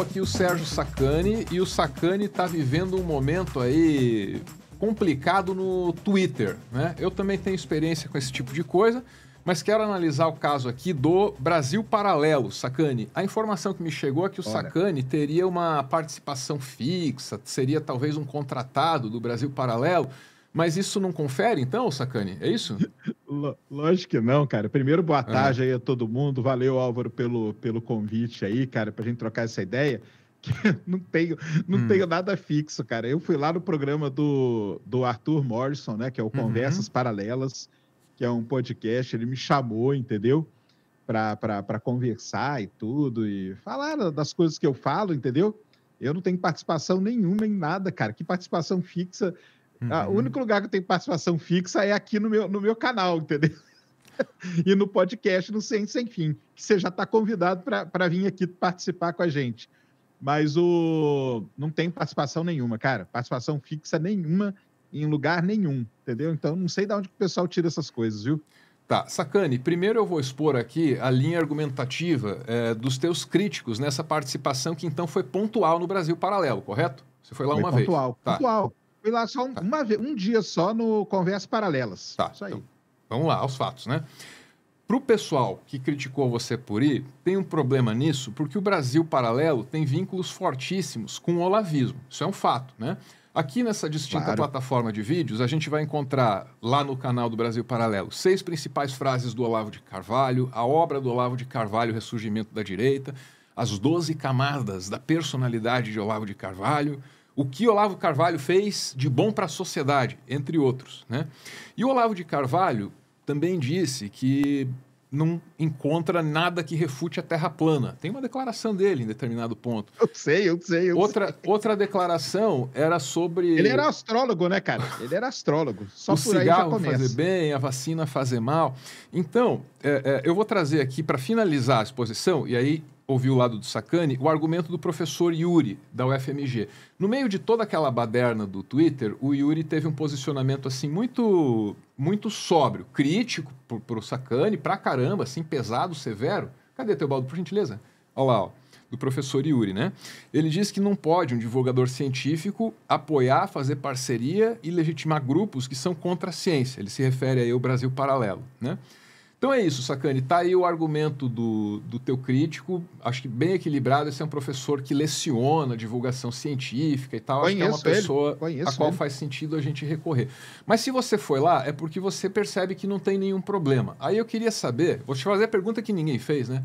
aqui o Sérgio Sacani e o Sacani está vivendo um momento aí complicado no Twitter, né? Eu também tenho experiência com esse tipo de coisa, mas quero analisar o caso aqui do Brasil Paralelo, Sacani. A informação que me chegou é que o Olha. Sacani teria uma participação fixa, seria talvez um contratado do Brasil Paralelo. Mas isso não confere, então, Sacani? É isso? Lógico que não, cara. Primeiro, boa ah. tarde aí a todo mundo. Valeu, Álvaro, pelo, pelo convite aí, cara, pra gente trocar essa ideia. Que não tenho, não hum. tenho nada fixo, cara. Eu fui lá no programa do, do Arthur Morrison, né? Que é o uhum. Conversas uhum. Paralelas, que é um podcast. Ele me chamou, entendeu? para conversar e tudo, e falar das coisas que eu falo, entendeu? Eu não tenho participação nenhuma em nada, cara. Que participação fixa Uhum. Ah, o uhum. único lugar que eu tenho participação fixa é aqui no meu, no meu canal, entendeu? e no podcast no Ciência Sem Fim, que você já está convidado para vir aqui participar com a gente. Mas o não tem participação nenhuma, cara. Participação fixa nenhuma em lugar nenhum, entendeu? Então não sei de onde o pessoal tira essas coisas, viu? Tá, Sacane, primeiro eu vou expor aqui a linha argumentativa é, dos teus críticos nessa participação que então foi pontual no Brasil Paralelo, correto? Você foi lá foi uma pontual, vez. Pontual, tá. pontual. Fui lá só um, tá. uma, um dia só no Conversas Paralelas. Tá. Isso então, aí. Então, vamos lá, aos fatos, né? Para o pessoal que criticou você por ir, tem um problema nisso, porque o Brasil paralelo tem vínculos fortíssimos com o olavismo. Isso é um fato, né? Aqui nessa distinta claro. plataforma de vídeos, a gente vai encontrar lá no canal do Brasil Paralelo seis principais frases do Olavo de Carvalho, a obra do Olavo de Carvalho, Ressurgimento da Direita, as doze camadas da personalidade de Olavo de Carvalho, o que Olavo Carvalho fez de bom para a sociedade, entre outros. Né? E Olavo de Carvalho também disse que não encontra nada que refute a Terra plana. Tem uma declaração dele em determinado ponto. Eu sei, eu sei. Eu outra, sei. outra declaração era sobre. Ele era astrólogo, né, cara? Ele era astrólogo. Só o por cigarro aí já fazer bem, a vacina fazer mal. Então, é, é, eu vou trazer aqui para finalizar a exposição, e aí ouvir o lado do Sacani, o argumento do professor Yuri, da UFMG. No meio de toda aquela baderna do Twitter, o Yuri teve um posicionamento assim muito muito sóbrio, crítico para o Sacani, para caramba, assim, pesado, severo. Cadê teu baldo, por gentileza? Olha lá, ó, do professor Yuri, né? Ele diz que não pode um divulgador científico apoiar, fazer parceria e legitimar grupos que são contra a ciência. Ele se refere aí ao Brasil Paralelo, né? Então é isso, Sacani. Está aí o argumento do, do teu crítico. Acho que bem equilibrado. Esse é um professor que leciona divulgação científica e tal. Conheço Acho que é uma pessoa a qual ele. faz sentido a gente recorrer. Mas se você foi lá, é porque você percebe que não tem nenhum problema. Aí eu queria saber, vou te fazer a pergunta que ninguém fez, né?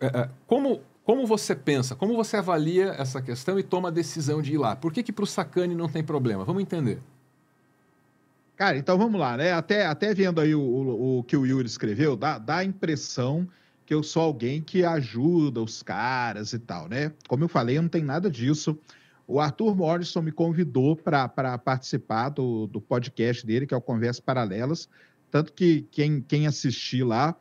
É, é, como, como você pensa, como você avalia essa questão e toma a decisão de ir lá? Por que, que para o Sacani não tem problema? Vamos entender. Cara, então vamos lá, né? Até, até vendo aí o, o, o que o Yuri escreveu, dá, dá a impressão que eu sou alguém que ajuda os caras e tal, né? Como eu falei, não tem nada disso. O Arthur Morrison me convidou para participar do, do podcast dele, que é o Conversas Paralelas. Tanto que quem, quem assistir lá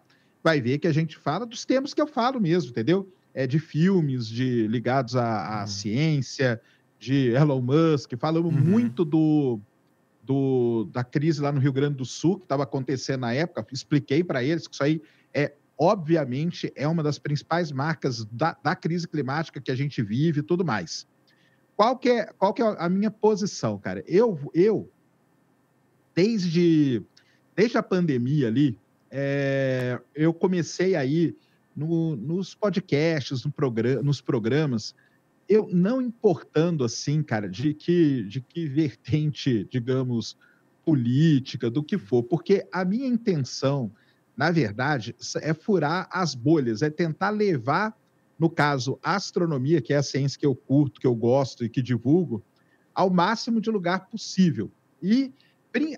vai ver que a gente fala dos temas que eu falo mesmo, entendeu? É de filmes de ligados à, à uhum. ciência, de Elon Musk. Falamos uhum. muito do do, da crise lá no Rio Grande do Sul, que estava acontecendo na época, expliquei para eles que isso aí é, obviamente, é uma das principais marcas da, da crise climática que a gente vive e tudo mais. Qual que é, qual que é a minha posição, cara? Eu, eu desde, desde a pandemia ali, é, eu comecei aí no, nos podcasts, no programa, nos programas, eu não importando assim, cara, de que, de que vertente, digamos, política, do que for, porque a minha intenção, na verdade, é furar as bolhas, é tentar levar, no caso, a astronomia, que é a ciência que eu curto, que eu gosto e que divulgo, ao máximo de lugar possível. E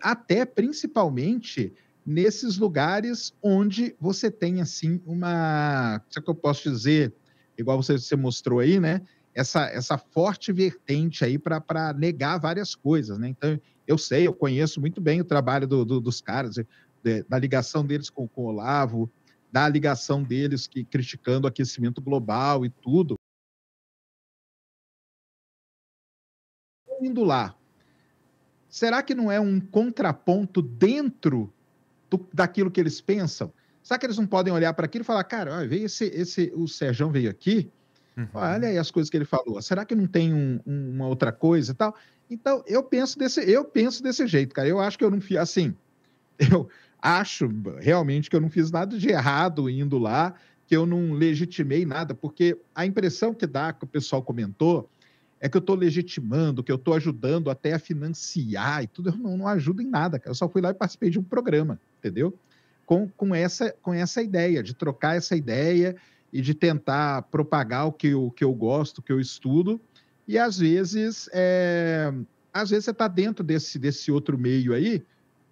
até principalmente nesses lugares onde você tem assim uma, como é que eu posso dizer, igual você mostrou aí, né? essa, essa forte vertente aí para negar várias coisas, né? Então, eu sei, eu conheço muito bem o trabalho do, do, dos caras, de, da ligação deles com, com o Olavo, da ligação deles que criticando o aquecimento global e tudo. Indo lá, será que não é um contraponto dentro do, daquilo que eles pensam? Será que eles não podem olhar para aquilo e falar, cara, ó, veio esse, esse, o Serjão veio aqui, Uhum. Olha aí as coisas que ele falou. Será que não tem um, um, uma outra coisa e tal? Então, eu penso desse, eu penso desse jeito, cara. Eu acho que eu não fiz assim. Eu acho realmente que eu não fiz nada de errado indo lá, que eu não legitimei nada, porque a impressão que dá, que o pessoal comentou, é que eu estou legitimando, que eu estou ajudando até a financiar e tudo. Eu não, não ajudo em nada, cara. Eu só fui lá e participei de um programa, entendeu? Com, com, essa, com essa ideia, de trocar essa ideia e de tentar propagar o que eu, que eu gosto, o que eu estudo. E às vezes, é... às vezes você está dentro desse, desse outro meio aí,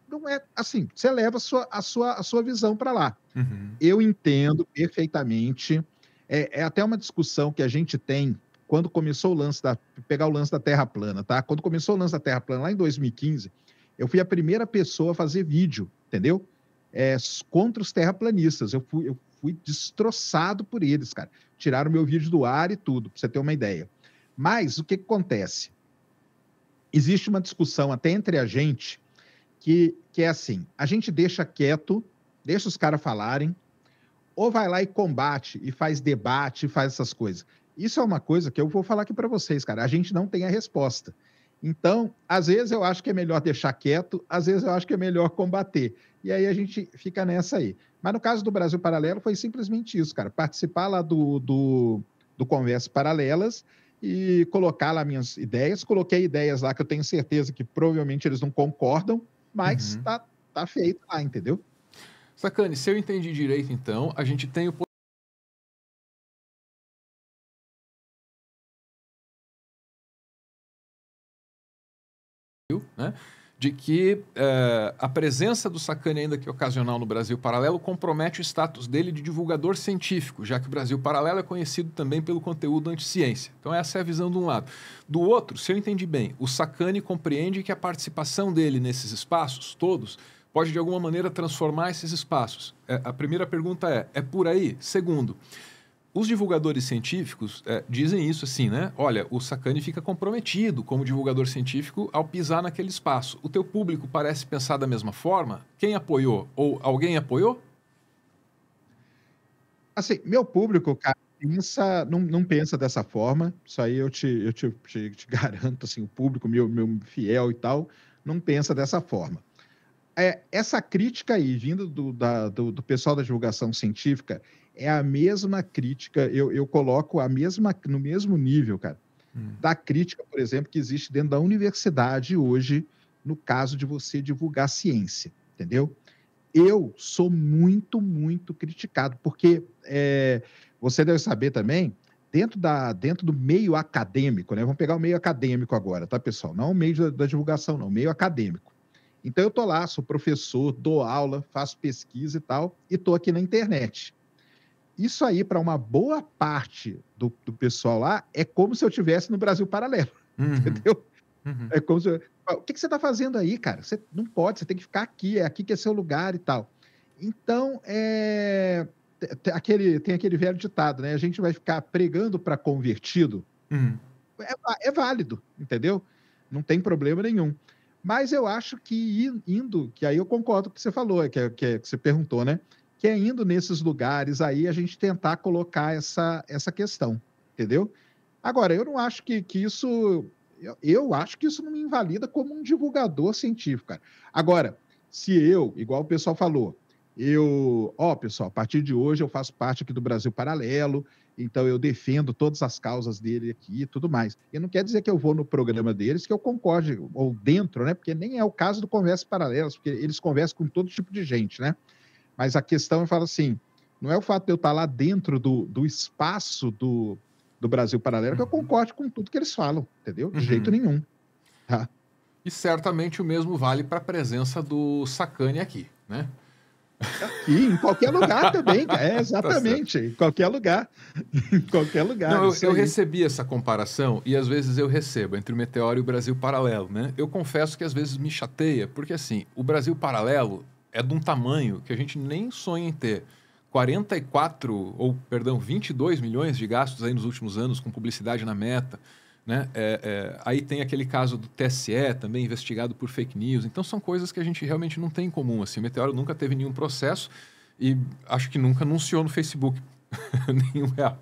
não é assim, você leva a sua, a sua, a sua visão para lá. Uhum. Eu entendo perfeitamente. É, é, até uma discussão que a gente tem quando começou o lance da. Pegar o lance da Terra plana, tá? Quando começou o lance da Terra plana, lá em 2015, eu fui a primeira pessoa a fazer vídeo, entendeu? É, contra os terraplanistas. Eu fui, eu fui destroçado por eles, cara. Tiraram meu vídeo do ar e tudo, para você ter uma ideia. Mas o que, que acontece? Existe uma discussão até entre a gente que, que é assim: a gente deixa quieto, deixa os caras falarem, ou vai lá e combate, e faz debate, e faz essas coisas. Isso é uma coisa que eu vou falar aqui para vocês, cara. A gente não tem a resposta. Então, às vezes eu acho que é melhor deixar quieto, às vezes eu acho que é melhor combater. E aí a gente fica nessa aí. Mas no caso do Brasil Paralelo foi simplesmente isso, cara. Participar lá do, do, do Conversa Paralelas e colocar lá minhas ideias. Coloquei ideias lá que eu tenho certeza que provavelmente eles não concordam, mas uhum. tá, tá feito lá, entendeu? Sacane, se eu entendi direito, então, a gente tem o né? de que uh, a presença do Sacani, ainda que ocasional no Brasil Paralelo, compromete o status dele de divulgador científico, já que o Brasil Paralelo é conhecido também pelo conteúdo anti-ciência. Então, essa é a visão de um lado. Do outro, se eu entendi bem, o Sacani compreende que a participação dele nesses espaços todos pode, de alguma maneira, transformar esses espaços. É, a primeira pergunta é: é por aí? Segundo, os divulgadores científicos é, dizem isso assim, né? Olha, o Sacani fica comprometido como divulgador científico ao pisar naquele espaço. O teu público parece pensar da mesma forma? Quem apoiou ou alguém apoiou? Assim, meu público, cara, pensa, não, não pensa dessa forma. Isso aí eu te, eu te, te, te garanto, assim, o público meu, meu fiel e tal, não pensa dessa forma. É, essa crítica aí, vindo do, da, do, do pessoal da divulgação científica, é a mesma crítica, eu, eu coloco a mesma no mesmo nível, cara, hum. da crítica, por exemplo, que existe dentro da universidade hoje, no caso de você divulgar ciência, entendeu? Eu sou muito, muito criticado, porque é, você deve saber também, dentro, da, dentro do meio acadêmico, né? Vamos pegar o meio acadêmico agora, tá, pessoal? Não o meio da, da divulgação, não, o meio acadêmico. Então eu tô lá, sou professor, dou aula, faço pesquisa e tal, e tô aqui na internet. Isso aí, para uma boa parte do, do, pessoal lá, é como se eu tivesse no Brasil Paralelo. Uhum. Entendeu? Uhum. É como se eu... O que, que você está fazendo aí, cara? Você não pode, você tem que ficar aqui, é aqui que é seu lugar e tal. Então, é... tem aquele, tem aquele velho ditado, né? A gente vai ficar pregando para convertido. Uhum. É, é, válido, entendeu? Não tem problema nenhum. Mas eu acho que indo, que aí eu concordo com o que você falou, que, é, que, é, que você perguntou, né? que é indo nesses lugares aí a gente tentar colocar essa, essa questão, entendeu? Agora, eu não acho que, que isso. Eu, eu acho que isso não me invalida como um divulgador científico, cara. Agora, se eu, igual o pessoal falou, eu, ó, pessoal, a partir de hoje eu faço parte aqui do Brasil Paralelo, então eu defendo todas as causas dele aqui e tudo mais. E não quer dizer que eu vou no programa deles que eu concorde, ou dentro, né? Porque nem é o caso do Conversa Paralelas, porque eles conversam com todo tipo de gente, né? Mas a questão, eu falo assim, não é o fato de eu estar lá dentro do, do espaço do, do Brasil Paralelo que eu uhum. concorde com tudo que eles falam, entendeu? De uhum. jeito nenhum. Tá? E certamente o mesmo vale para a presença do Sacani aqui, né? Aqui, em qualquer lugar também, é tá exatamente, tá em qualquer lugar, em qualquer lugar. Não, eu, eu recebi essa comparação e às vezes eu recebo entre o Meteoro e o Brasil Paralelo, né? Eu confesso que às vezes me chateia, porque assim, o Brasil Paralelo é de um tamanho que a gente nem sonha em ter. 44, ou perdão, 22 milhões de gastos aí nos últimos anos com publicidade na meta. Né? É, é, aí tem aquele caso do TSE também investigado por fake news. Então são coisas que a gente realmente não tem em comum. Assim. O Meteoro nunca teve nenhum processo e acho que nunca anunciou no Facebook nenhum real.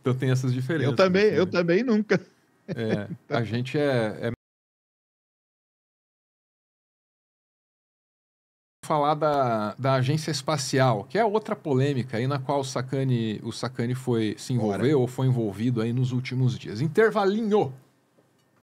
Então tem essas diferenças. Eu também, assim, eu também nunca. É, a tá. gente é, é falar da, da agência espacial, que é outra polêmica aí na qual o Sacani, o Sacani foi se envolver ou foi envolvido aí nos últimos dias. Intervalinho!